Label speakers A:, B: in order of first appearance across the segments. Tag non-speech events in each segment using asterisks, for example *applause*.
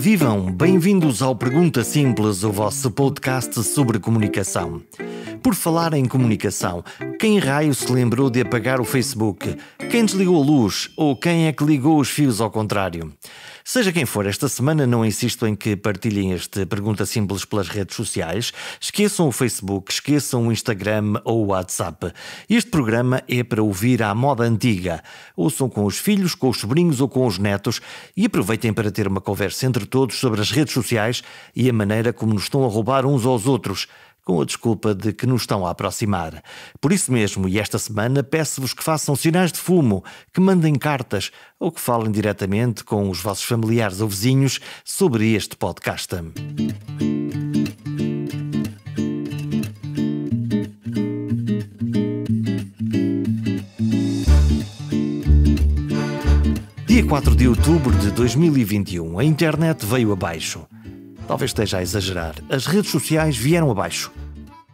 A: vivam! Bem-vindos ao Pergunta Simples, o vosso podcast sobre comunicação. Por falar em comunicação, quem raio se lembrou de apagar o Facebook? Quem desligou a luz? Ou quem é que ligou os fios ao contrário? Seja quem for, esta semana não insisto em que partilhem este Pergunta Simples pelas redes sociais. Esqueçam o Facebook, esqueçam o Instagram ou o WhatsApp. Este programa é para ouvir à moda antiga. Ouçam com os filhos, com os sobrinhos ou com os netos e aproveitem para ter uma conversa entre todos sobre as redes sociais e a maneira como nos estão a roubar uns aos outros com a desculpa de que nos estão a aproximar. Por isso mesmo, e esta semana, peço-vos que façam sinais de fumo, que mandem cartas ou que falem diretamente com os vossos familiares ou vizinhos sobre este podcast. Dia 4 de outubro de 2021, a internet veio abaixo. Talvez esteja a exagerar. As redes sociais vieram abaixo.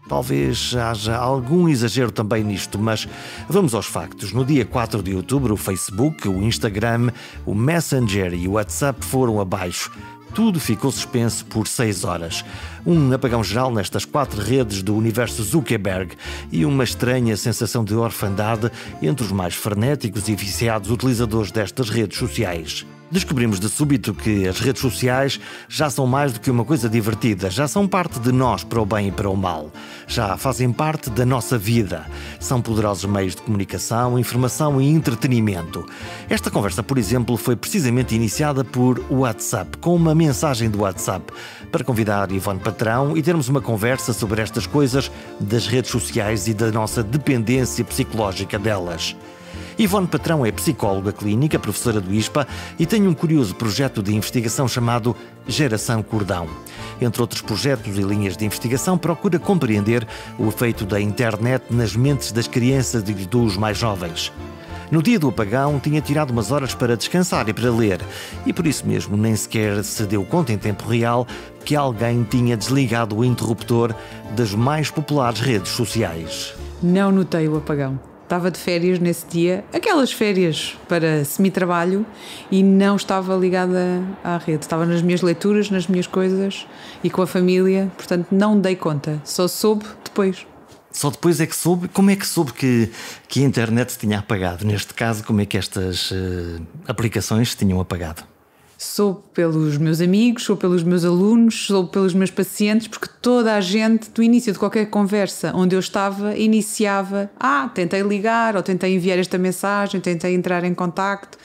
A: Talvez haja algum exagero também nisto, mas vamos aos factos. No dia 4 de outubro, o Facebook, o Instagram, o Messenger e o WhatsApp foram abaixo tudo ficou suspenso por 6 horas. Um apagão geral nestas quatro redes do universo Zuckerberg e uma estranha sensação de orfandade entre os mais frenéticos e viciados utilizadores destas redes sociais. Descobrimos de súbito que as redes sociais já são mais do que uma coisa divertida, já são parte de nós para o bem e para o mal, já fazem parte da nossa vida. São poderosos meios de comunicação, informação e entretenimento. Esta conversa, por exemplo, foi precisamente iniciada por WhatsApp, com uma mensagem do WhatsApp, para convidar Ivone Patrão e termos uma conversa sobre estas coisas das redes sociais e da nossa dependência psicológica delas. Ivone Patrão é psicóloga clínica, professora do ISPA e tem um curioso projeto de investigação chamado Geração Cordão. Entre outros projetos e linhas de investigação, procura compreender o efeito da internet nas mentes das crianças e dos mais jovens. No dia do apagão, tinha tirado umas horas para descansar e para ler, e por isso mesmo nem sequer se deu conta em tempo real que alguém tinha desligado o interruptor das mais populares redes sociais.
B: Não notei o apagão estava de férias nesse dia, aquelas férias para semi-trabalho, e não estava ligada à rede. Estava nas minhas leituras, nas minhas coisas e com a família, portanto não dei conta, só soube depois.
A: Só depois é que soube. Como é que soube que, que a internet se tinha apagado? Neste caso, como é que estas uh, aplicações se tinham apagado?
B: Sou pelos meus amigos, sou pelos meus alunos, sou pelos meus pacientes, porque toda a gente, do início de qualquer conversa onde eu estava, iniciava: Ah, tentei ligar, ou tentei enviar esta mensagem, tentei entrar em contacto,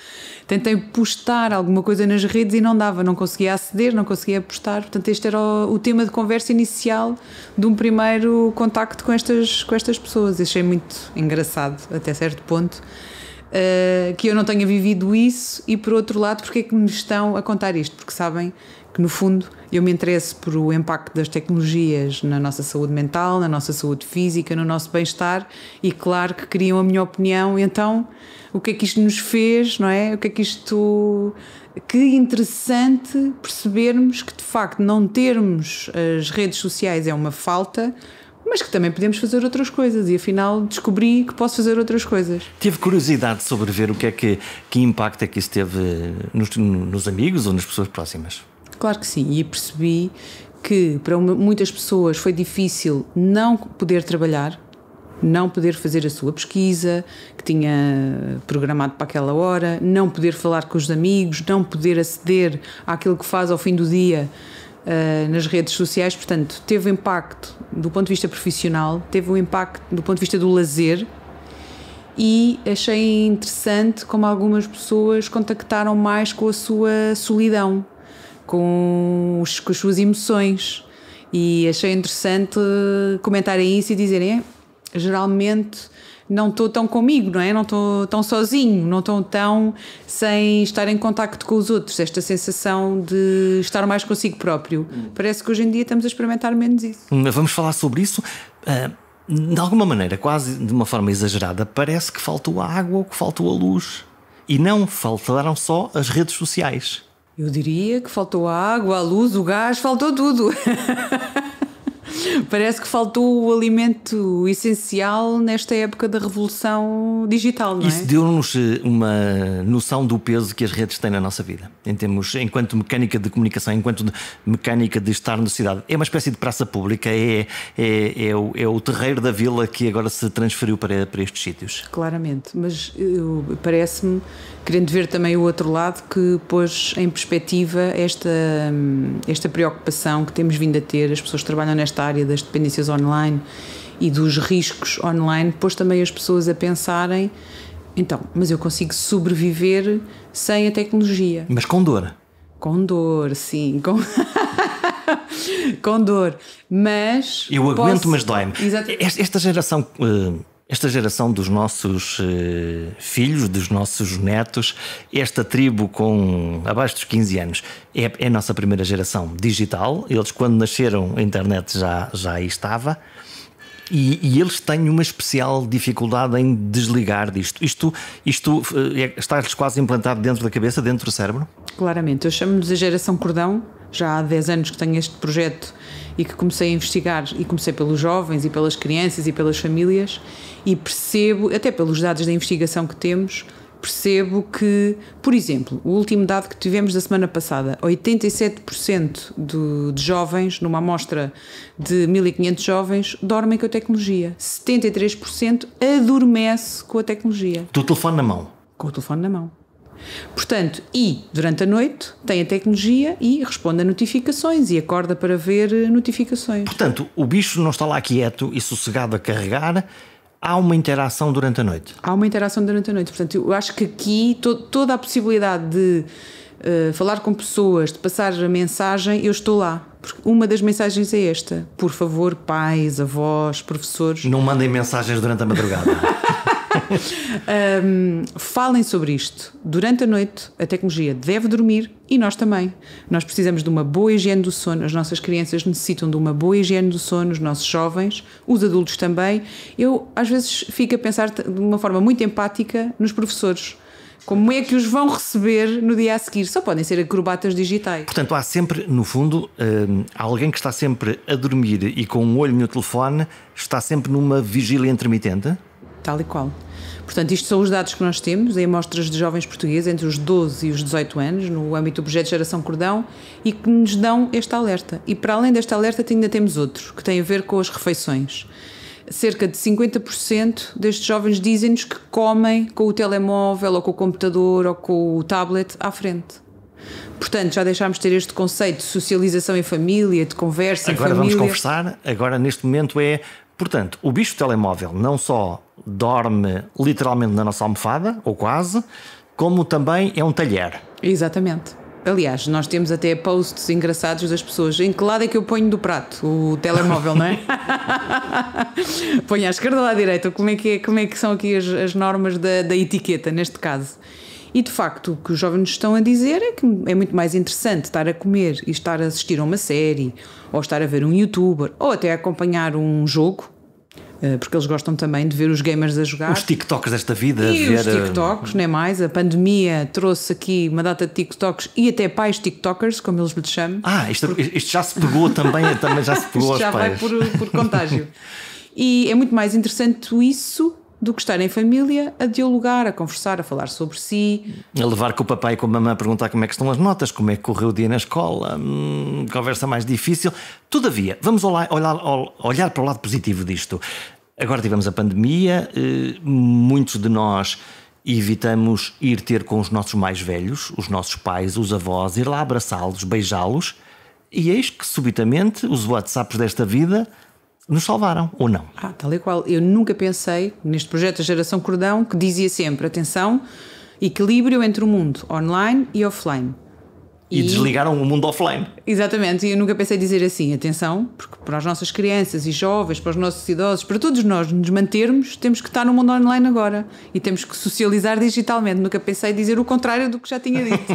B: tentei postar alguma coisa nas redes e não dava, não conseguia aceder, não conseguia postar. Portanto, este era o, o tema de conversa inicial de um primeiro contacto com estas, com estas pessoas. Achei muito engraçado, até certo ponto uh, que eu não tenha vivido isso e por outro lado porque é que me estão a contar isto porque sabem que no fundo eu me interesso por o impacto das tecnologias na nossa saúde mental, na nossa saúde física, no nosso bem-estar e claro que queriam a minha opinião, então o que é que isto nos fez, não é? O que é que isto que interessante percebermos que de facto não termos as redes sociais é uma falta, mas que também podemos fazer outras coisas. E afinal descobri que posso fazer outras coisas.
A: Tive curiosidade sobre ver o que é que, que impacto é que isso teve eh, nos, nos amigos ou nas pessoas próximas. Claro que sim, e percebi
B: que para muitas pessoas foi difícil não poder trabalhar, não poder fazer a sua pesquisa que tinha programado para aquela hora, não poder falar com os amigos, não poder aceder àquilo que faz ao fim do dia Uh, nas redes sociais, portanto, teve impacto do ponto de vista profissional, teve um impacto do ponto de vista do lazer e achei interessante como algumas pessoas contactaram mais com a sua solidão, com, os, com as suas emoções e achei interessante comentarem isso e dizerem, é, geralmente não estou tão comigo, não é? Não estou tão sozinho, não estou tão sem estar em contacto com os outros. Esta sensação de estar mais consigo próprio. Parece que hoje em dia estamos a experimentar menos isso.
A: Hum, vamos falar sobre isso. Ah, de alguma maneira, quase de uma forma exagerada, parece que faltou a água ou que faltou a luz. E não faltaram só as redes sociais.
B: Eu diria que faltou a água, a luz, o gás, faltou tudo. *laughs* Parece que faltou o alimento essencial nesta época da revolução digital, não é? Isso
A: deu-nos eh, uma noção do peso que as redes têm na nossa vida, em termos, enquanto mecânica de comunicação, enquanto mecânica de estar na cidade. É uma espécie de praça pública, é, é, é, o, é o terreiro da vila que agora se transferiu para, para estes sítios.
B: Claramente, mas eh, parece-me querendo ver também o outro lado que pôs em perspectiva esta, esta preocupação que temos vindo a ter, as pessoas que trabalham nesta área das dependências online e dos riscos online, pôs também as pessoas a pensarem, então, mas eu consigo sobreviver sem a tecnologia.
A: Mas com dor.
B: Com dor, sim, com, *laughs* com dor, mas... Eu aguento, posso... mas dói-me.
A: Esta geração... Uh esta geração dos nossos eh, filhos, dos nossos netos, esta tribo com abaixo dos 15 anos, é, é, a nossa primeira geração digital. Eles, quando nasceram, a internet já, já aí estava. E, e, eles têm uma especial dificuldade em desligar disto. Isto, isto eh, é, está-lhes quase implantado dentro da cabeça, dentro do cérebro?
B: Claramente. Eu chamo-nos a geração cordão. Já há 10 anos que tenho este projeto e que comecei a investigar e comecei pelos jovens e pelas crianças e pelas famílias e percebo, até pelos dados da investigação que temos, percebo que, por exemplo, o último dado que tivemos da semana passada, 87% do, de jovens, numa amostra de 1500 jovens, dormem com a tecnologia. 73% adormece com a tecnologia.
A: Do telefone na mão. Com o telefone na mão.
B: Portanto, e durante a noite tem a tecnologia e responde a notificações e acorda para ver eh, notificações. Portanto,
A: o bicho não está lá quieto e sossegado a carregar, há uma interação durante a noite.
B: Há uma interação durante a noite. Portanto, eu acho que aqui to toda a possibilidade de uh, falar com pessoas, de passar a mensagem, eu estou lá. Porque uma das mensagens é esta: por favor, pais, avós, professores.
A: Não mandem mensagens durante a madrugada. *laughs*
B: um, *laughs* falem sobre isto. Durante a noite, a tecnologia deve dormir e nós também. Nós precisamos de uma boa higiene do sono. As nossas crianças necessitam de uma boa higiene do sono, os nossos jovens, os adultos também. Eu, às vezes, fico a pensar de uma forma muito empática nos professores. Como é que os vão receber no dia a seguir? Só podem ser acrobatas digitais.
A: Portanto, há sempre, no fundo, alguém que está sempre a dormir e com um olho no telefone, está sempre numa vigília intermitente?
B: tal e qual. Portanto, isto são os dados que nós temos em amostras de jovens portugueses entre os 12 e os 18 anos, no âmbito do projeto Geração Cordão, e que nos dão este alerta. E para além deste alerta, ainda temos outro, que tem a ver com as refeições. Cerca de 50% destes jovens dizem-nos que comem com o telemóvel, ou com o computador, ou com o tablet à frente. Portanto, já deixámos de ter este conceito de socialização em família, de conversa
A: agora em família. Agora vamos conversar, agora neste momento é Portanto, o bicho telemóvel não só dorme literalmente na nossa almofada, ou quase, como também é um talher. Exatamente. Aliás, nós temos até posts engraçados das pessoas. Em que lado é que eu ponho
B: do prato? O telemóvel, não é? *laughs* ponho à esquerda ou à direita? Como é que, é, como é que são aqui as, as normas da, da etiqueta, neste caso? E de facto, o que os jovens estão a dizer é que é muito mais interessante estar a comer e estar a assistir a uma série, ou estar a ver um youtuber, ou até acompanhar um jogo, eh, porque eles gostam também de ver os gamers a jogar. Os
A: TikToks desta vida. E ver... os eh, TikToks, nem é
B: mais. A pandemia trouxe aqui uma data de TikToks e até pais TikTokers, como eles lhe chamam.
A: Ah, isto, porque... isto, já se pegou também, também já se pegou isto *laughs* aos já pais. vai por,
B: por contágio. e é muito mais interessante isso do que estar em família a dialogar, a conversar, a falar sobre si.
A: A levar com o papai e com a mamãe a perguntar como é que estão as notas, como é que correu o dia na escola, hum, conversa mais difícil. Todavia, vamos olhar, olhar, olhar para o lado positivo disto. Agora tivemos a pandemia, eh, muitos de nós evitamos ir ter com os nossos mais velhos, os nossos pais, os avós, ir lá abraçá-los, beijá-los, e eis que subitamente os WhatsApps desta vida nos salvaram, ou não? Ah, tal e qual. Eu nunca pensei
B: neste projeto A Geração Cordão, que dizia sempre: atenção, equilíbrio entre o mundo online e offline. E, e desligaram
A: o mundo offline.
B: Exatamente, e eu nunca pensei dizer assim: atenção, porque para as nossas crianças e jovens, para os nossos idosos, para todos nós nos mantermos, temos que estar no mundo online agora e temos que socializar digitalmente. Nunca pensei dizer o contrário do que já tinha dito. *laughs*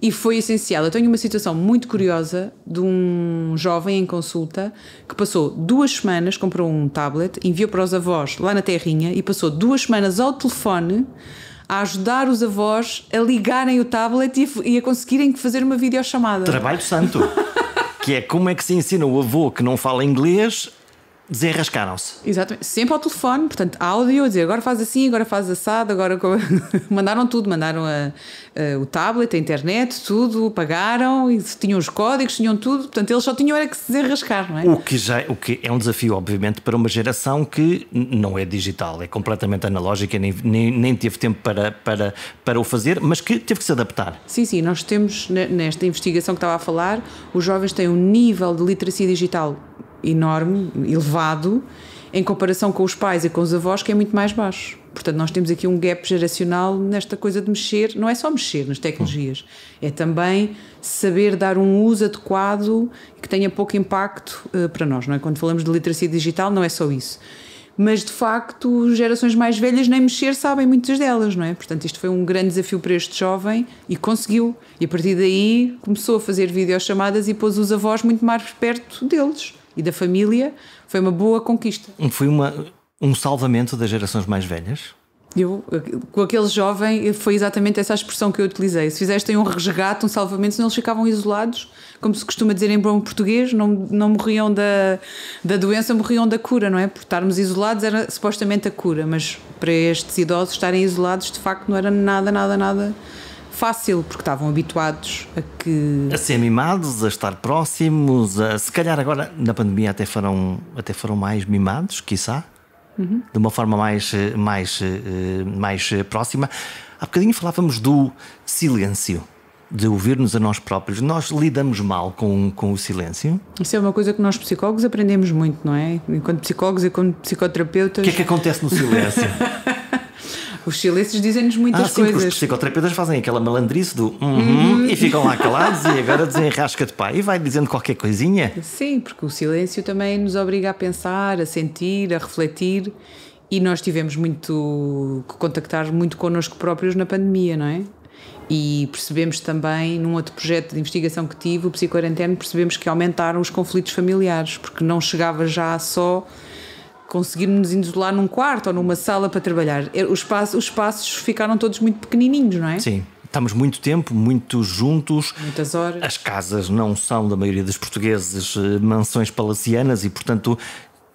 B: E foi essencial. Eu tenho uma situação muito curiosa de um jovem em consulta que passou duas semanas, comprou um tablet, enviou para os avós lá na Terrinha e passou duas semanas ao telefone a ajudar os avós a ligarem o tablet e a, e a conseguirem fazer uma videochamada. Trabalho
A: santo! *laughs* que é como é que se ensina o avô que não fala inglês Desenrascaram-se.
B: Exatamente. Sempre ao telefone, portanto, áudio, a dizer agora faz assim, agora faz assado, agora. *laughs* mandaram tudo, mandaram a, a, o tablet, a internet, tudo, pagaram, e tinham os códigos, tinham tudo, portanto, eles só tinham era que se desenrascar, não é? O
A: que, já, o que é um desafio, obviamente, para uma geração que não é digital, é completamente analógica, nem, nem, nem teve tempo para, para, para o fazer, mas que teve que se adaptar.
B: Sim, sim, nós temos nesta investigação que estava a falar, os jovens têm um nível de literacia digital enorme, elevado, em comparação com os pais e com os avós, que é muito mais baixo. Portanto, nós temos aqui um gap geracional nesta coisa de mexer, não é só mexer nas tecnologias, é também saber dar um uso adequado que tenha pouco impacto uh, para nós, não é? Quando falamos de literacia digital, não é só isso. Mas de facto, gerações mais velhas nem mexer sabem muitas delas, não é? Portanto, isto foi um grande desafio para este jovem e conseguiu. E a partir daí começou a fazer videochamadas e pôs os avós muito mais perto deles e da família, foi uma boa conquista.
A: Foi uma, um salvamento das gerações mais velhas?
B: Eu, com aquele jovem, foi exatamente essa a expressão que eu utilizei. Se fizessem um resgate, um salvamento, senão eles ficavam isolados, como se costuma dizer em bom português, não, não morriam da, da doença, morriam da cura, não é? Por estarmos isolados era supostamente a cura, mas para estes idosos estarem isolados, de facto, não era nada, nada, nada fácil, porque estavam habituados a que. A ser
A: mimados, a estar próximos, a, se calhar agora na pandemia até foram, até foram mais mimados, quiçá, uhum. de uma forma mais, mais, eh, mais próxima. Há bocadinho falávamos do silêncio de ouvir-nos a nós próprios. Nós lidamos mal com, com o silêncio? Isso é uma coisa que nós psicólogos aprendemos muito, não é? Enquanto psicólogos e como psicoterapeutas.
B: O que é que acontece no silêncio? *laughs* Os silêncios dizem-nos muitas ah, sim, coisas. Porque os
A: psicoterapeutas fazem aquela malandrice do uhum, uhum. e ficam lá calados e agora desenrasca de pai e vai dizendo qualquer coisinha.
B: Sim, porque o silêncio também nos obriga a pensar, a sentir, a refletir e nós tivemos muito que contactar muito connosco próprios na pandemia, não é? E percebemos também, num outro projeto de investigação que tive, o psicoaranterno, percebemos que aumentaram os conflitos familiares, porque não chegava já só conseguirmos isolar num quarto ou numa sala para trabalhar. É, os espaços, os espaços ficaram todos muito pequenininhos, não é? Sim.
A: Estamos muito tempo, muito juntos. Muitas horas. As casas não são, da maioria dos portugueses, eh, mansões palacianas e, portanto,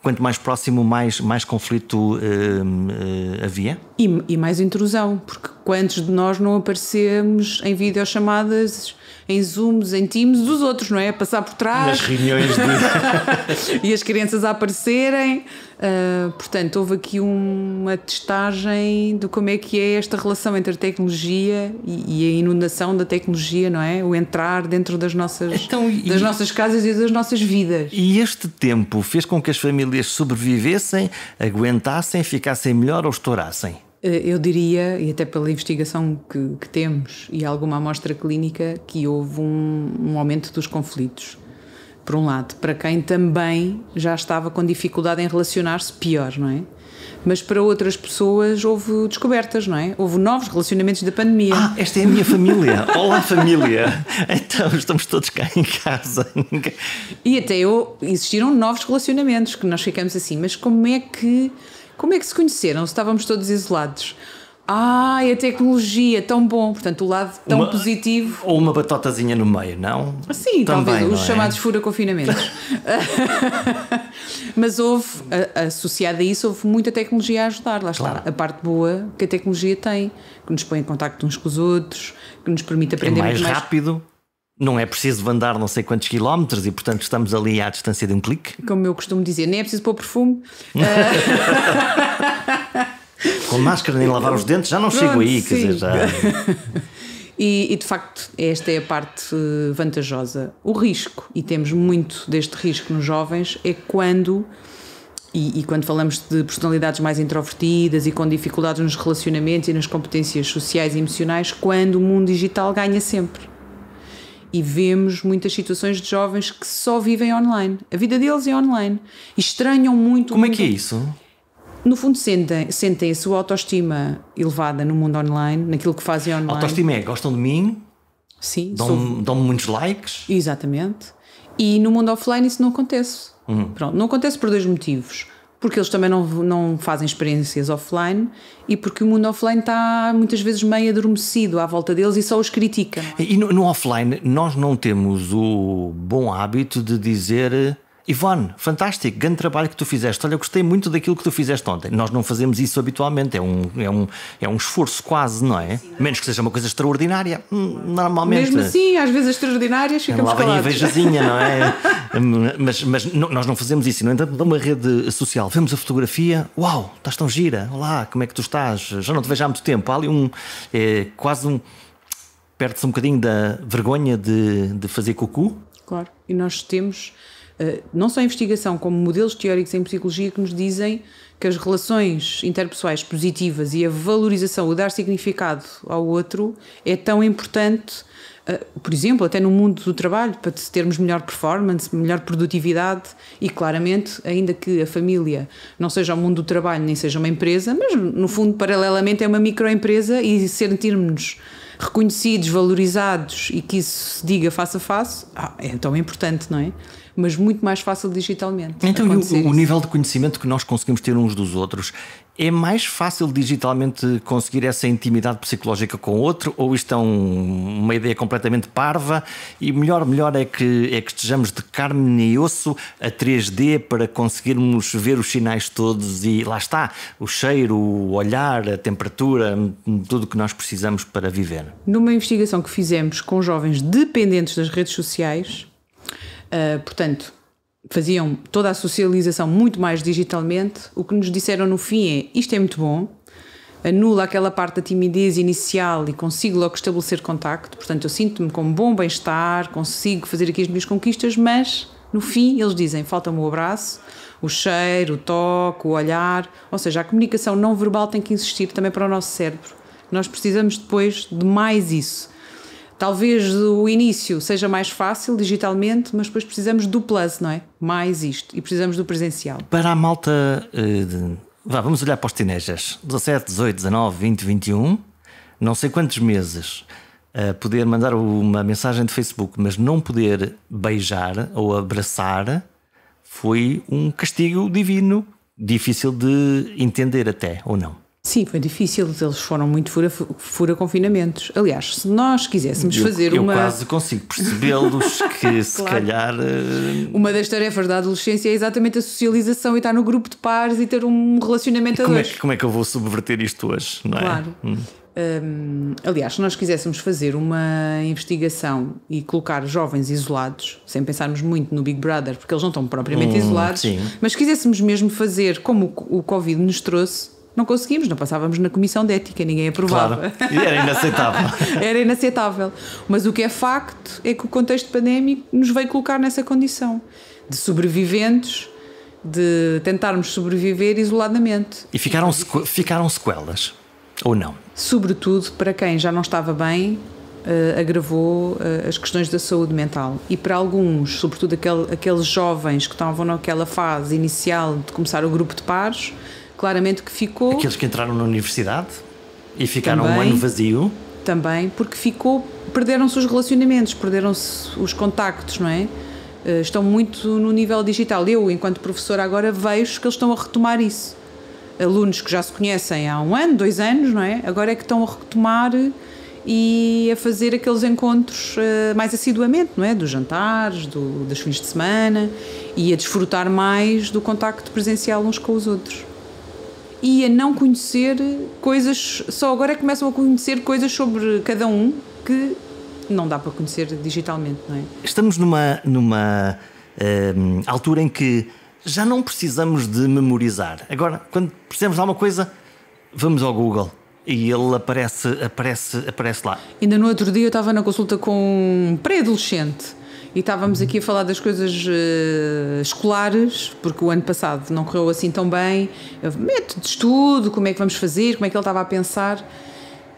A: quanto mais próximo, mais, mais conflito uh, uh, havia?
B: E, e, mais intrusão, porque quantos de nós não aparecemos em videochamadas em Zooms, em Teams dos outros, não é? A passar por trás. Nas reuniões de... *laughs* e as crianças a aparecerem. Uh, portanto, houve aqui uma testagem de como é que é esta relação entre a tecnologia e, e a inundação da tecnologia, não é? O entrar dentro das nossas, então, e... das nossas
A: casas e das nossas vidas. E este tempo fez com que as famílias sobrevivessem, aguentassem, ficassem melhor ou estourassem?
B: Eh, eu diria, e até pela investigação que, que temos e alguma amostra clínica, que houve um, um aumento dos conflitos por um lado, para quem também já estava com dificuldade em relacionar-se, pior, não é? Mas para outras pessoas houve descobertas, não é? Houve novos relacionamentos da pandemia. Ah,
A: esta é a minha família. Olá, família. Então, estamos todos cá em casa.
B: E até eu, existiram novos relacionamentos que nós ficamos assim, mas como é que como é que se conheceram se estávamos todos isolados? Ah, e a tecnologia, tão bom. Portanto, o lado tão uma,
A: positivo. Ou uma batotazinha no meio, não? Sim, Também, talvez. Os é? chamados
B: fura-confinamentos. *laughs* Mas houve, associada a isso, houve muita tecnologia a ajudar. Lá claro. está. A parte boa que a tecnologia tem, que nos põe em contacto uns com os
A: outros, que nos permite aprender é mais, mais rápido não é preciso andar não sei quantos quilómetros e, portanto, estamos ali à distância de um clique.
B: Como eu costumo dizer, nem é preciso pôr perfume. *laughs*
A: Com máscara nem lavar os dentes, já não Pronto, chego aí, sim. quer dizer, já. *laughs*
B: E, e, de facto, esta é a parte eh, vantajosa. O risco, e temos muito deste risco nos jovens, é quando, e, e quando falamos de personalidades mais introvertidas e com dificuldades nos relacionamentos e nas competências sociais e emocionais, quando o mundo digital ganha sempre e vemos muitas situações de jovens que só vivem online. A vida deles é online. E estranham muito. Como é muito... é que é isso? no fundo sentem, sentem a sua autoestima elevada no mundo online, naquilo que fazem online. Autoestima é,
A: gostam de mim,
B: Sim, dão-me dão
A: muitos likes.
B: Exatamente. E no mundo offline isso não acontece. Uhum. Pronto, não acontece por dois motivos porque eles também não, não fazem experiências offline e porque o mundo offline está muitas vezes meio adormecido à volta deles e só os critica.
A: É? E no, no, offline nós não temos o bom hábito de dizer Ivone, fantástico, grande trabalho que tu fizeste. Olha, eu gostei muito daquilo que tu fizeste ontem. Nós não fazemos isso habitualmente, é um, é um, é um esforço quase, não é? Menos que seja uma coisa extraordinária, hum, normalmente. Mesmo assim,
B: às vezes extraordinárias ficamos é calados. Lá vem a invejazinha, não é?
A: *laughs* Hum, mas mas não, nós não fazemos isso, não é? Então, uma rede social, vemos a fotografia, uau, estás tão gira, olá, como é que tu estás? Já não te vejo há muito tempo. Há ali um, é, quase um, perde-se um bocadinho da vergonha de, de fazer cucu.
B: Claro, e nós temos eh, não só a investigação, como modelos teóricos em psicologia que nos dizem que as relações interpessoais positivas e a valorização, o dar significado ao outro é tão importante, eh, por exemplo, até no mundo do trabalho, para termos melhor performance, melhor produtividade e, claramente, ainda que a família não seja o mundo do trabalho nem seja uma empresa, mas, no fundo, paralelamente é uma microempresa e sentirmos-nos reconhecidos, valorizados e que isso se diga face a face, ah, é tão importante, não é? mas muito mais fácil digitalmente. Então, o, o nível
A: de conhecimento que nós conseguimos ter uns dos outros é mais fácil digitalmente conseguir essa intimidade psicológica com outro ou isto é um, uma ideia completamente parva e melhor, melhor é que, é que estejamos de carne e osso a 3D para conseguirmos ver os sinais todos e lá está, o cheiro, o olhar, a temperatura, tudo o que nós precisamos para viver.
B: Numa investigação que fizemos com jovens dependentes das redes sociais, ah, portanto, faziam toda a socialização muito mais digitalmente. O que nos disseram no fim é: isto é muito bom, anula aquela parte da timidez inicial e consigo logo estabelecer contacto. Portanto, eu sinto-me com bom bem-estar, consigo fazer aqui as minhas conquistas, mas no fim eles dizem: falta-me o abraço, o cheiro, o toque, o olhar. Ou seja, a comunicação não verbal tem que existir também para o nosso cérebro. Nós precisamos depois de mais isso. Talvez o início seja mais fácil digitalmente, mas depois precisamos do plus, não é? Mais isto. E precisamos do presencial.
A: Para a malta. Uh, vá, vamos olhar para os tinejas. 17, 18, 19, 20, 21. Não sei quantos meses. Uh, poder mandar uma mensagem de Facebook, mas não poder beijar ou abraçar foi um castigo divino, difícil de entender até, ou não?
B: Sim, foi difícil. Eles foram muito fura, fura confinamentos. Aliás, se nós quiséssemos eu, fazer eu uma. Eu quase
A: consigo percebê-los *laughs* que, se calhar. Eh,
B: uma das tarefas da adolescência é exatamente a socialização e estar no grupo de pares e ter um relacionamento e a como é dois. É que,
A: como é que eu vou subverter isto hoje, não é? Claro. Hum.
B: Um, aliás, se nós quiséssemos fazer uma investigação e colocar jovens isolados, sem pensarmos muito no Big Brother, porque eles não estão propriamente hum, isolados, sim. mas quiséssemos mesmo fazer como o Covid nos trouxe não conseguimos, não passávamos na comissão de ética, ninguém aprovava. Claro. E era inaceitável. *laughs* era inaceitável. Mas o que é facto é que o contexto pandémico nos veio colocar nessa condição de sobreviventes, de tentarmos sobreviver isoladamente.
A: E ficaram, sequ ficaram sequelas, ou não?
B: Sobretudo para quem já não estava bem, Uh, agravou uh, as questões da saúde mental. E para alguns, sobretudo aqueles jovens que estavam naquela fase inicial de começar o grupo de pares, claramente que ficou. Aqueles
A: que entraram na universidade e ficaram também, um ano vazio.
B: Também, porque ficou. Perderam-se os relacionamentos, perderam-se os contactos, não é? Eh, estão muito no nível digital. Eu, enquanto professora, agora vejo que eles estão a retomar isso. Alunos que já se conhecem há um ano, dois anos, não é? Agora é que estão a retomar e a fazer aqueles encontros uh, mais assiduamente, não é? Dos jantares, do, dos fins de semana e a desfrutar mais do contacto presencial uns com os outros e a não conhecer coisas, só agora é que começam a conhecer coisas sobre cada um que não dá para conhecer digitalmente, não é?
A: Estamos numa, numa ehm, altura em que já não precisamos de memorizar. Agora, quando precisamos de alguma coisa, vamos ao Google. E ele aparece, aparece, aparece lá.
B: Ainda no outro dia eu estava na consulta com um pré-adolescente e estávamos aqui a falar das coisas uh, escolares, porque o ano passado não correu assim tão bem. Eu, método de estudo, como é que vamos fazer, como é que ele estava a pensar.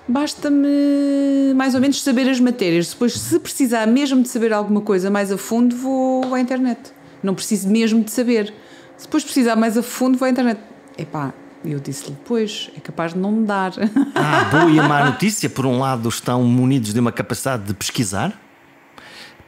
B: Basta-me mais ou menos saber as matérias. Depois, se precisar mesmo de saber alguma coisa mais a fundo, vou à internet. Não preciso mesmo de saber. Se depois precisar mais a fundo, vou à internet. Epá, eu disse-lhe, pois, é capaz de não me dar. Ah,
A: boa e a má notícia, por um lado, estão munidos de uma capacidade de pesquisar?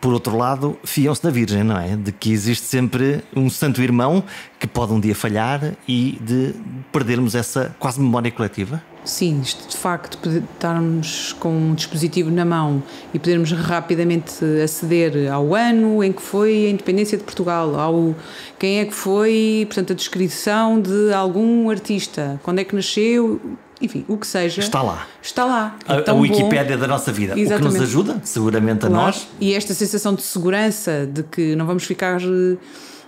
A: Por outro lado, fiam-se da Virgem, não é? De que existe sempre um santo irmão que pode um dia falhar e de perdermos essa quase memória coletiva?
B: Sim, de facto, estarmos com um dispositivo na mão e podermos rapidamente aceder ao ano em que foi a independência de Portugal, ao quem é que foi, portanto, a descrição de algum artista, quando é que nasceu, enfim, o que seja. Está lá. Está lá. É a, a Wikipédia
A: da nossa vida. Exatamente. O que nos ajuda, seguramente claro. a nós.
B: E esta sensação de segurança, de que não vamos ficar eh,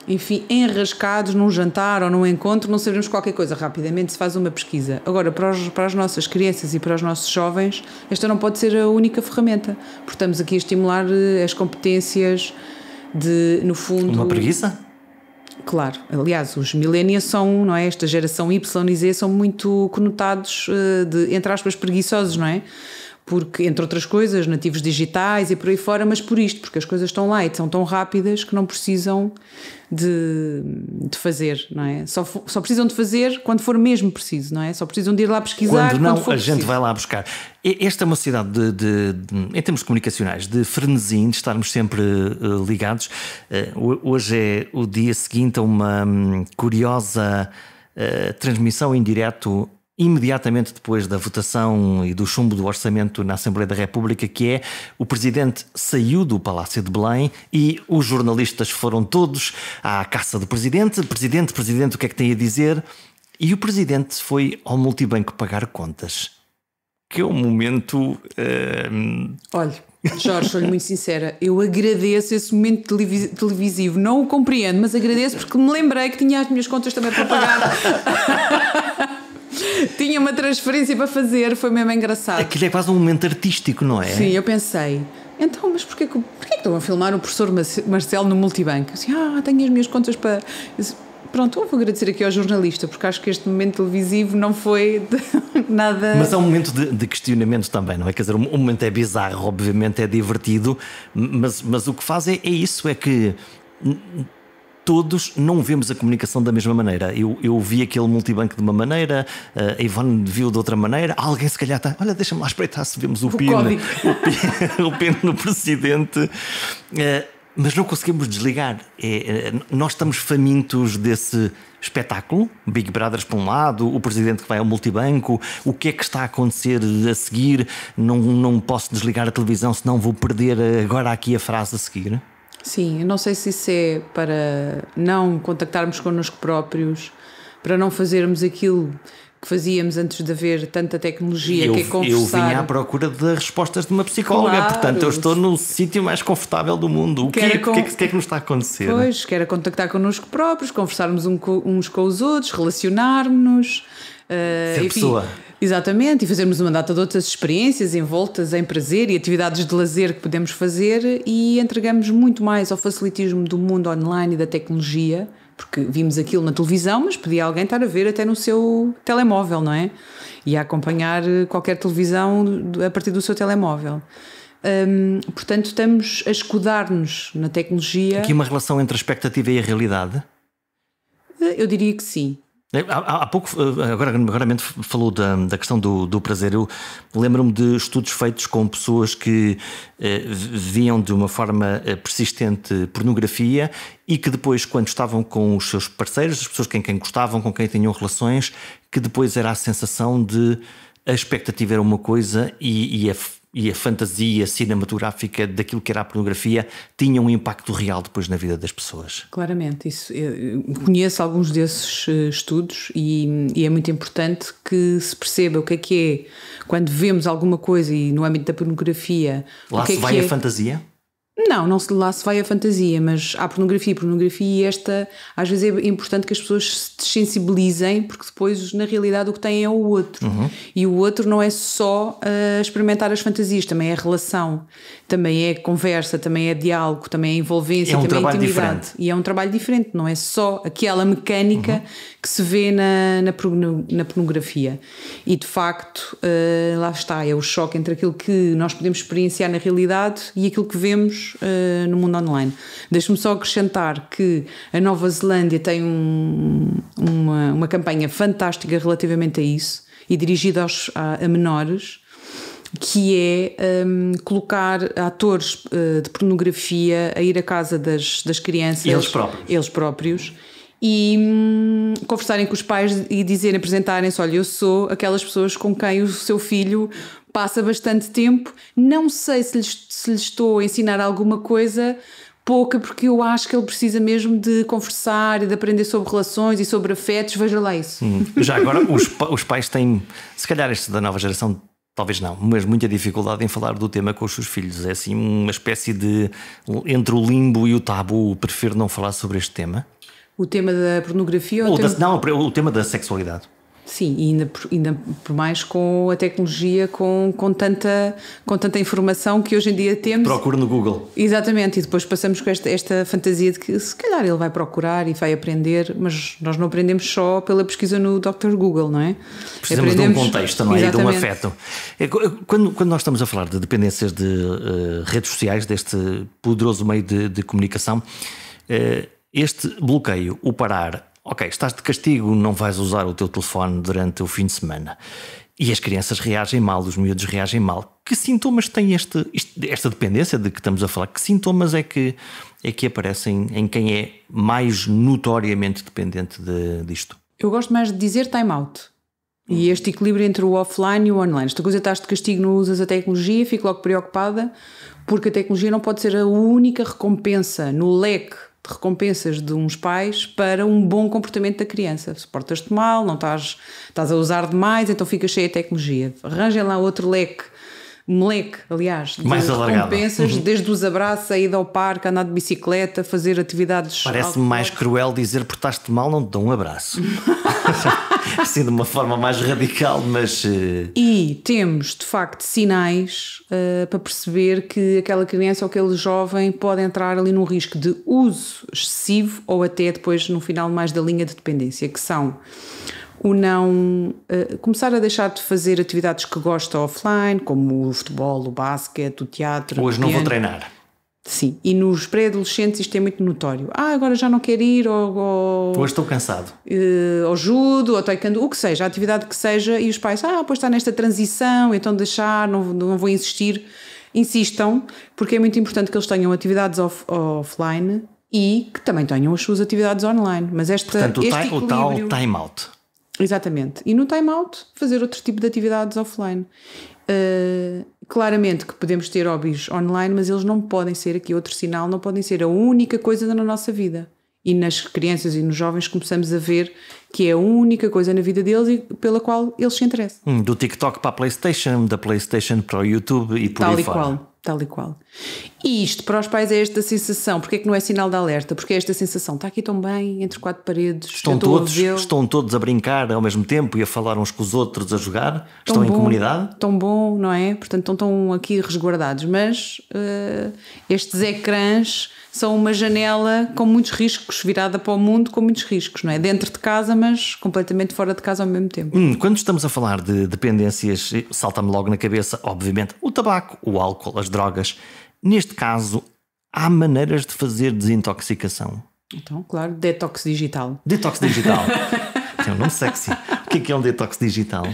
B: enfim, enrascados num jantar ou num encontro, não sabemos qualquer coisa. Rapidamente se faz uma pesquisa. Agora, para, os, para as nossas crianças e para os nossos jovens, esta não pode ser a única ferramenta, porque estamos aqui a estimular eh, as competências de, no fundo. Uma preguiça? Claro, aliás, os millennials são, não é? Esta geração Y e Z são muito conotados eh, de, entre aspas, preguiçosos, não é? porque, entre outras coisas, nativos digitais e por aí fora, mas por isto, porque as coisas estão light são tão rápidas que não precisam de, de fazer, não é? Só, só precisam de fazer quando for mesmo preciso, não é? Só precisam de ir lá pesquisar. Quando não, quando a preciso. gente vai
A: lá buscar. Esta é uma cidade, de, de, de, em termos comunicacionais, de frenesim, de estarmos sempre uh, ligados. Uh, hoje é o dia seguinte a uma um, curiosa. Uh, transmissão em direto imediatamente depois da votação e do chumbo do orçamento na Assembleia da República, que é o presidente saiu do Palácio de Belém e os jornalistas foram todos à caça do presidente. Presidente, presidente, o que é que tem a dizer? E o presidente foi ao multibanco pagar contas. Que é um momento. Uh... Olha,
B: Jorge, sou-lhe muito sincera, eu agradeço esse momento televisivo. Não o compreendo, mas agradeço porque me lembrei que tinha as minhas contas também para pagar. *laughs* *laughs* Tinha uma transferência para fazer, foi mesmo engraçado.
A: Aquilo é quase um momento artístico, não é? Sim, eu
B: pensei. Então, mas porquê, porquê que estão a filmar o professor Marcelo no multibanco? Assim, ah, tenho as minhas contas para. Pronto, eu vou agradecer aqui ao jornalista, porque acho que este momento televisivo não foi *laughs* nada. Mas é um
A: momento de, de, questionamento também, não é? Quer dizer, o um, um momento é bizarro, obviamente é divertido, mas, mas o que faz é, é isso: é que todos não vemos a comunicação da mesma maneira. Eu, eu vi aquele multibanco de uma maneira, eh, a Ivone viu de outra maneira, alguém se calhar está, olha, deixa-me lá espreitar se vemos o, o PIN, o *laughs* PIN, no presidente. Eh, mas não conseguimos desligar. É, eh, nós estamos famintos desse espetáculo, Big Brothers por um lado, o presidente que vai ao multibanco, o que é que está a acontecer a seguir, não, não posso desligar a televisão, senão vou perder agora aqui a frase a seguir.
B: Sim, eu não sei se isso é para não contactarmos connosco próprios, para não fazermos aquilo que fazíamos antes de haver tanta tecnologia eu, que é conversar. Eu vim à
A: procura de respostas de uma psicóloga, claro. portanto eu estou no sítio mais confortável do mundo. O que, é, con... que, é, que, é que nos está a acontecer? Pois,
B: que era contactar connosco próprios, conversarmos uns com os outros, relacionarmos-nos. Uh, ser enfim, pessoa. Exatamente, e fazermos uma data de outras experiências envoltas em prazer e atividades de lazer que podemos fazer e entregamos muito mais ao facilitismo do mundo online e da tecnologia, porque vimos aquilo na televisão, mas podia alguém estar a ver até no seu telemóvel, não é? E a acompanhar eh, qualquer televisão a partir do seu telemóvel. Hum, portanto, estamos a escudar-nos na tecnologia. Aqui
A: uma relação entre a expectativa e a realidade?
B: Eh, eu diria que sim.
A: É, há, há, pouco, eh, agora, agora mesmo falou da, da questão do, do prazer. Eu lembro-me de estudos feitos com pessoas que eh, viam de uma forma eh, persistente pornografia e que depois, quando estavam com os seus parceiros, as pessoas com quem gostavam, com quem tinham relações, que depois era a sensação de a expectativa era uma coisa e, e a é e a fantasia cinematográfica daquilo que era a pornografia tinha um impacto real depois na vida das pessoas.
B: Claramente, isso. Eu eh, conheço alguns desses eh, estudos e, e, é muito importante que se perceba o que é que é quando vemos alguma coisa e no âmbito da pornografia. Lá o que se é vai que é... a é fantasia? Não, não se, lá se vai a fantasia, mas há pornografia. Pornografia e esta, às vezes é importante que as pessoas se sensibilizem, porque depois, na realidade, o que têm é o outro. Uhum. E o outro não é só uh, experimentar as fantasias, também é relação, também é conversa, também é diálogo, também é envolvência, é um também é intimidade. Diferente. E é um trabalho diferente, não é só aquela mecânica uhum. que se vê na, na, na pornografia. E de facto, uh, lá está, é o choque entre aquilo que nós podemos experienciar na realidade e aquilo que vemos uh, no mundo online. Deixe-me só acrescentar que a Nova Zelândia tem um, uma, uma campanha fantástica relativamente a isso e dirigida aos, a, a menores que é um, ehm, colocar atores uh, de pornografia a ir à casa das, das crianças. Eles próprios. Eles próprios. E, hum, conversarem com os pais e dizerem, apresentarem-se: olha, eu sou aquelas pessoas com quem o seu filho passa bastante tempo, não sei se lhes, se lhes estou a ensinar alguma coisa pouca, porque eu acho que ele precisa mesmo de conversar e de aprender sobre relações e sobre afetos, veja lá isso.
A: Hum. Já agora, os, os pais têm, se calhar este da nova geração Talvez não, mas muita dificuldade em falar do tema com os seus filhos. É assim uma espécie de entre o limbo e o tabu, prefiro não falar sobre este tema
B: o tema da pornografia ou, ou da, Não,
A: o tema da sexualidade.
B: Sim, e ainda por, ainda por mais com a tecnologia, com, com, tanta, com tanta informação que hoje em dia temos. Procura no Google. Exatamente, e depois passamos com esta, esta fantasia de que se calhar ele vai procurar e vai aprender, mas nós não aprendemos só pela pesquisa no Dr. Google, não é?
A: Precisamos aprendemos... de um contexto, não é? Exatamente. De um afeto. É é quando, quando nós estamos a falar de dependências de uh, redes sociais, deste poderoso meio de, de comunicação. Uh, este bloqueio, o parar, ok, estás de castigo, não vais usar o teu telefone durante o fim de semana. E as crianças reagem mal, os miúdos reagem mal. Que sintomas tem este, este, esta dependência de que estamos a falar? Que sintomas é que, é que aparecem em quem é mais notoriamente dependente de, disto?
B: Eu gosto mais de dizer time out. E este equilíbrio entre o offline e o online. Esta coisa estás de castigo, não usas a tecnologia, fico logo preocupada, porque a tecnologia não pode ser a única recompensa no leque recompensas de uns pais para um bom comportamento da criança. Se portas-te mal, não estás, estás a usar demais, então fica cheia de tecnologia. Arranjem lá outro leque Moleque, aliás, de Mais alargado. recompensas, uhum. desde os abraços, a ida ao parque, andar de bicicleta, fazer atividades.
A: Parece-me mais cruel dizer portaste mal, não te dou um abraço. *laughs* assim, de uma forma mais radical, mas. Eh,
B: e temos, de facto, sinais uh, para perceber que aquela criança ou aquele jovem pode entrar ali num risco de uso excessivo ou até depois, no final, mais da linha de dependência, que são o não uh, começar a deixar de fazer atividades que gosta offline, como o futebol, o basquete, o teatro. Hoje o não vou treinar. Sim, e nos pré-adolescentes isto é muito notório. Ah, agora já não quero ir, ou. ou Hoje estou cansado. Uh, eh, ou judo, ou taekwondo, o que seja, a atividade que seja, e os pais, ah, pois está nesta transição, então deixar, não, não vou insistir. Insistam, porque é muito importante que eles tenham atividades off, offline e que também tenham as suas atividades online. Mas esta. Portanto, o, este o tal
A: time-out
B: Exatamente. E no time-out, fazer outro tipo de atividades offline. Uh, claramente que podemos ter hobbies online, mas eles não podem ser aqui outro sinal, não podem ser a única coisa na nossa vida. E nas crianças e nos jovens começamos a ver que é a única coisa na vida deles e pela qual eles se interessam.
A: Hum, do TikTok para a PlayStation, da PlayStation para o YouTube e por Tal aí e fora. qual tal e qual.
B: E isto para os pais é esta sensação, porque é que não é sinal de alerta? Porque é esta sensação, está aqui tão bem, entre quatro paredes, estão todos, estão
A: todos a brincar ao mesmo tempo e a falar uns com os outros, a jogar, tão estão bom, em comunidade.
B: Tão bom, não é? Portanto, estão tão aqui resguardados, mas uh, estes ecrãs são uma janela com muitos riscos, virada para o mundo com muitos riscos, não é? Dentro de casa, mas completamente fora de casa ao mesmo tempo.
A: Hum, quando estamos a falar de dependências, salta-me logo na cabeça, obviamente, o tabaco, o álcool, as drogas. Neste caso, há maneiras de fazer desintoxicação.
B: Então, claro, detox digital.
A: Detox digital. *laughs* Tem um nome sexy. O que é, que é um detox digital?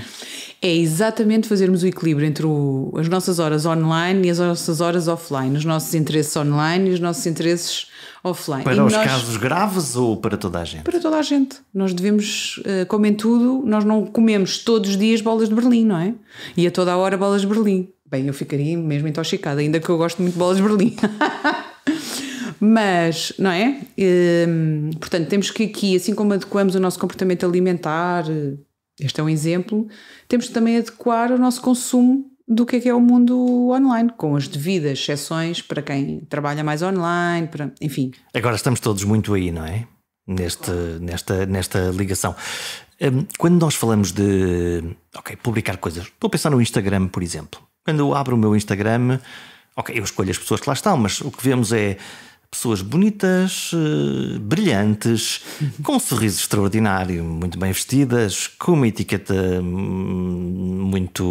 B: É exatamente fazermos o equilíbrio entre o, as nossas horas online e as nossas horas offline, os nossos interesses online e os nossos interesses offline. Para e os nós, casos
A: graves ou para toda a gente?
B: Para toda a gente. Nós devemos, eh, como em tudo, nós não comemos todos os dias bolas de Berlim, não é? E a toda a hora bolas de Berlim. Bem, eu ficaria mesmo intoxicada, ainda que eu gosto muito de bolas de Berlim. *laughs* Mas, não é? Hum, portanto, temos que aqui, assim como adequamos o nosso comportamento alimentar, este é um exemplo, temos que também adequar o nosso consumo do que é que é o mundo online, com as devidas exceções para quem trabalha mais online, para, enfim.
A: Agora estamos todos muito aí, não é? Neste, nesta, nesta ligação. Hum, quando nós falamos de ok, publicar coisas, estou a pensar no Instagram, por exemplo. Quando eu abro o meu Instagram, ok, eu escolho as pessoas que lá estão, mas o que vemos é pessoas bonitas, eh, brilhantes, uhum. com um sorriso extraordinário, muito bem vestidas, com uma etiqueta hum, muito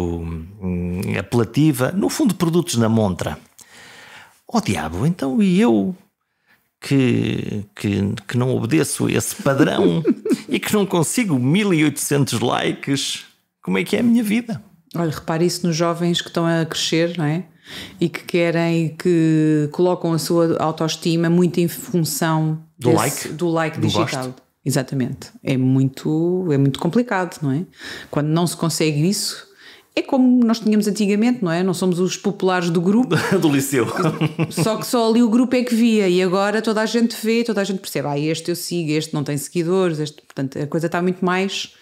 A: hum, apelativa, no fundo, produtos na montra. Oh diabo, então e eu que, que, que não obedeço esse padrão *laughs* e que não consigo 1800 likes, como é que é a minha vida?
B: Olha, repare isso nos jovens que estão a crescer, não é? E que querem, que colocam a sua autoestima muito em função do desse, like, do like do digital. Exatamente. É muito, é muito complicado, não é? Quando não se consegue isso, é como nós tínhamos antigamente, não é? Não somos os populares do
A: grupo. *laughs* do liceu.
B: Só que só ali o grupo é que via e agora toda a gente vê, toda a gente percebe. Ah, este eu sigo, este não tem seguidores, este, portanto a coisa está muito mais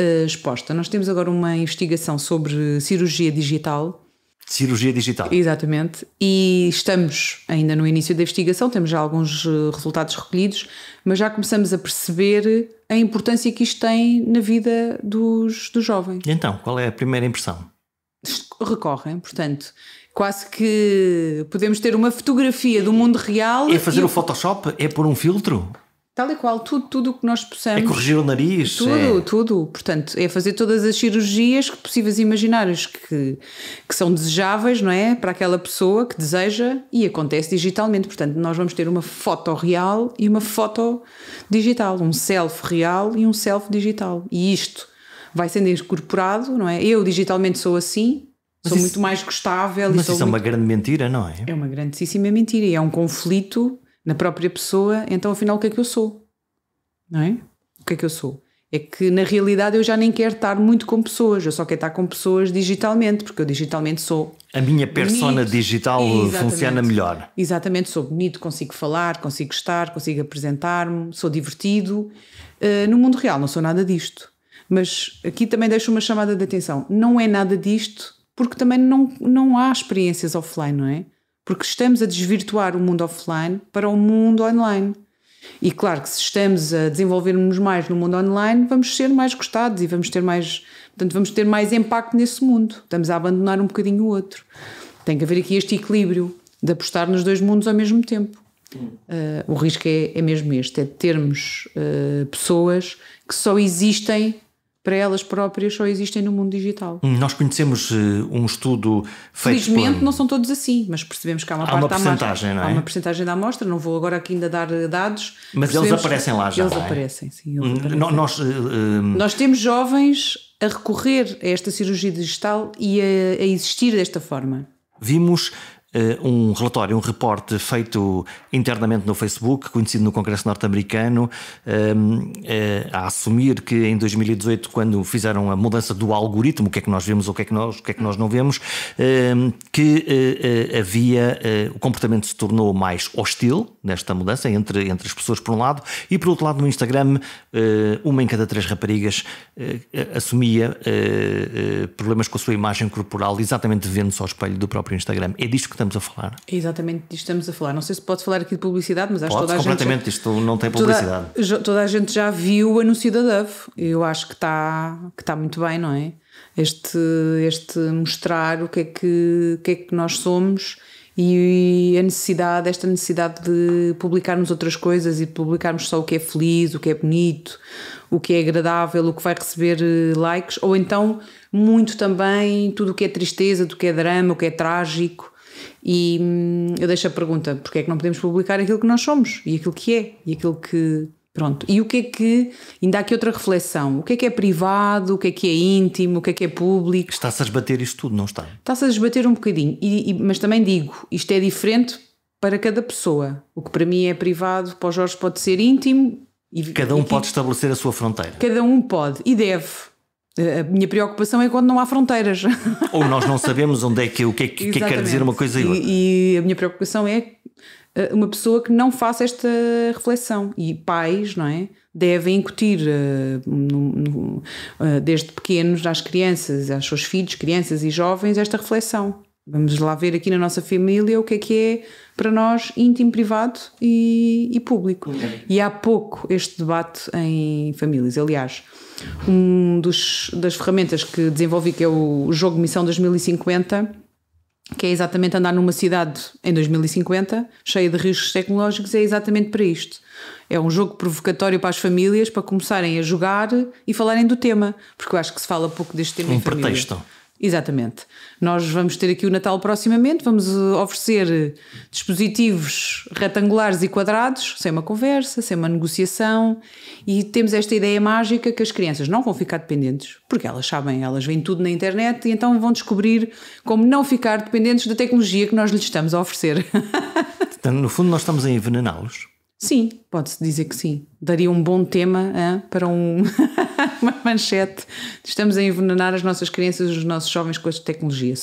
B: uh, exposta. Nós temos agora uma investigação sobre cirurgia digital.
A: Cirurgia digital.
B: Exatamente. E estamos ainda no início da investigação, temos já alguns eh, resultados recolhidos, mas já começamos a perceber a importância que isto tem na vida dos, dos jovens.
A: E então, qual é a primeira impressão?
B: Recorrem, portanto, quase que podemos ter uma fotografia do mundo real. É fazer e... o
A: Photoshop? É pôr um filtro?
B: Tal e qual, tudo, tudo o que nós possamos. É corrigir
A: o nariz. Tudo, é...
B: tudo. Portanto, é fazer todas as cirurgias que possíveis e imaginárias que, que são desejáveis, não é? Para aquela pessoa que deseja e acontece digitalmente. Portanto, nós vamos ter uma foto real e uma foto digital. Um self real e um self digital. E isto vai sendo incorporado, não é? Eu digitalmente sou assim, mas sou isso, muito mais gostável. Mas isso muito... é uma grande
A: mentira, não é?
B: É uma grandíssima mentira e é um conflito na própria pessoa, então afinal o que é que eu sou? Não é? O que é que eu sou? É que na realidade eu já nem quero estar muito com pessoas, eu só quero estar com pessoas digitalmente, porque eu digitalmente sou.
A: A minha persona bonito. digital Exatamente. funciona melhor.
B: Exatamente, sou bonito, consigo falar, consigo estar, consigo apresentar-me, sou divertido. Uh, no mundo real não sou nada disto. Mas aqui também deixo uma chamada de atenção: não é nada disto, porque também não, não há experiências offline, não é? Porque estamos a desvirtuar o mundo offline para o mundo online. E claro que se estamos a desenvolvermos mais no mundo online, vamos ser mais gostados e vamos ter mais, portanto, vamos ter mais impacto nesse mundo. Estamos a abandonar um bocadinho o outro. Tem que haver aqui este equilíbrio de apostar nos dois mundos ao mesmo tempo. Uh, o risco é, é, mesmo este, é termos uh, pessoas que só existem para elas próprias só existem no mundo digital.
A: Hum, nós conhecemos uh, um estudo feito Felizmente por... não
B: são todos assim, mas percebemos que há uma há uma da porcentagem, não é? Há uma porcentagem da amostra, não vou agora aqui ainda dar eh, dados.
A: Mas eles aparecem lá já, Eles é? aparecem, sim. Eles hum, aparecem. Nós, uh, nós
B: temos jovens a recorrer a esta cirurgia digital e a, a existir desta forma.
A: Vimos eh, um relatório, um reporte feito internamente no Facebook, conhecido no Congresso norte-americano, ehm, eh, a assumir que em 2018, quando fizeram a mudança do algoritmo, o que é que nós vemos ou o que é que nós, o que é que nós não vemos, ehm, que eh, havia o comportamento se tornou mais hostil nesta mudança entre, entre as pessoas por um lado e por outro lado no Instagram uma em cada três raparigas assumia problemas com a sua imagem corporal exatamente vendo-se ao espelho do próprio Instagram. É disto que estamos a falar.
B: exatamente disto estamos a falar. Não sei se pode falar aqui de publicidade, mas acho que toda a completamente,
A: gente. Completamente, isto não tem publicidade.
B: Toda, toda, a gente já viu o anúncio da Dove. Eu acho que está que está muito bem, não é? Este, este mostrar o que é que, o que, é que nós somos e a necessidade, esta necessidade de publicarmos outras coisas e de publicarmos só o que é feliz, o que é bonito, o que é agradável, o que vai receber eh, likes, ou então muito também tudo o que é tristeza, o que é drama, o que é trágico. E hum, eu deixo a pergunta: porque é que não podemos publicar aquilo que nós somos e aquilo que é e aquilo que. Pronto. E o que é que. Ainda há aqui outra reflexão: o que é que é privado, o que é que é
A: íntimo, o que é que é público. Está-se a esbater isto tudo, não está?
B: Está-se a esbater um bocadinho. E, e, mas também digo: isto é diferente para cada pessoa. O que para mim é privado, para o Jorge pode ser íntimo.
A: E, cada um aqui, pode estabelecer a sua fronteira.
B: Cada um pode e deve eh, a minha preocupação é quando não há fronteiras. *laughs* Ou nós não
A: sabemos onde é que o que, é que, é quer dizer uma coisa e outra.
B: E, a minha preocupação é eh, uma pessoa que não faça esta reflexão. E pais, não é? Devem incutir eh, desde pequenos às crianças, aos seus filhos, crianças e jovens, esta reflexão. Vamos lá ver aqui na nossa família o que é que é para nós íntimo, privado e, e público. Okay. Uhum. E há pouco este debate em famílias. Aliás, um dos, das ferramentas que desenvolvi, que é o Jogo Missão 2050, que é exatamente andar numa cidade em 2050, cheia de riscos tecnológicos, é exatamente para isto. É um jogo provocatório para as famílias para começarem a jogar e falarem do tema, porque eu acho que se fala pouco deste tema um em pretexto. família. Exatamente. Nós vamos ter aqui o Natal proximamente, vamos eh, oferecer eh, dispositivos retangulares e quadrados, sem uma conversa, sem uma negociação, e temos esta ideia mágica que as crianças não vão ficar dependentes, porque elas sabem, elas veem tudo na internet e então vão descobrir como não ficar dependentes da tecnologia que nós
A: lhes estamos a oferecer. Então *laughs* no fundo, nós estamos a envenená-los.
B: Sim, pode-se dizer que sim. Daria um bom tema hein, para um *laughs* *laughs* uma manchete. Estamos a envenenar as nossas crianças e os nossos jovens com esta tecnologia,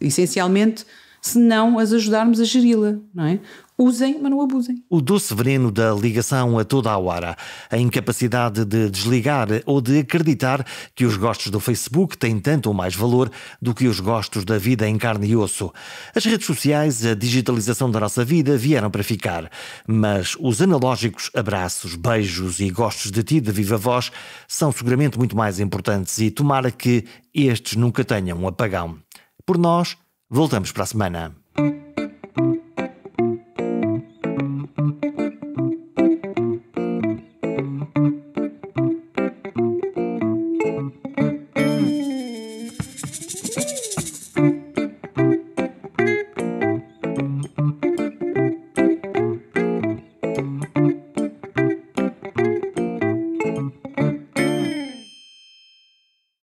B: essencialmente, se não as ajudarmos a geri-la, não é? Usem, mas não abusem.
A: O doce veneno da ligação a toda a hora, a incapacidade de desligar ou de acreditar que os gostos do Facebook têm tanto ou mais valor do que os gostos da vida em carne e osso. As redes sociais, a digitalização da nossa vida vieram para ficar, mas os analógicos abraços, beijos e gostos de ti de viva voz são seguramente muito mais importantes e tomara que estes nunca tenham um apagão. Por nós, voltamos para a semana.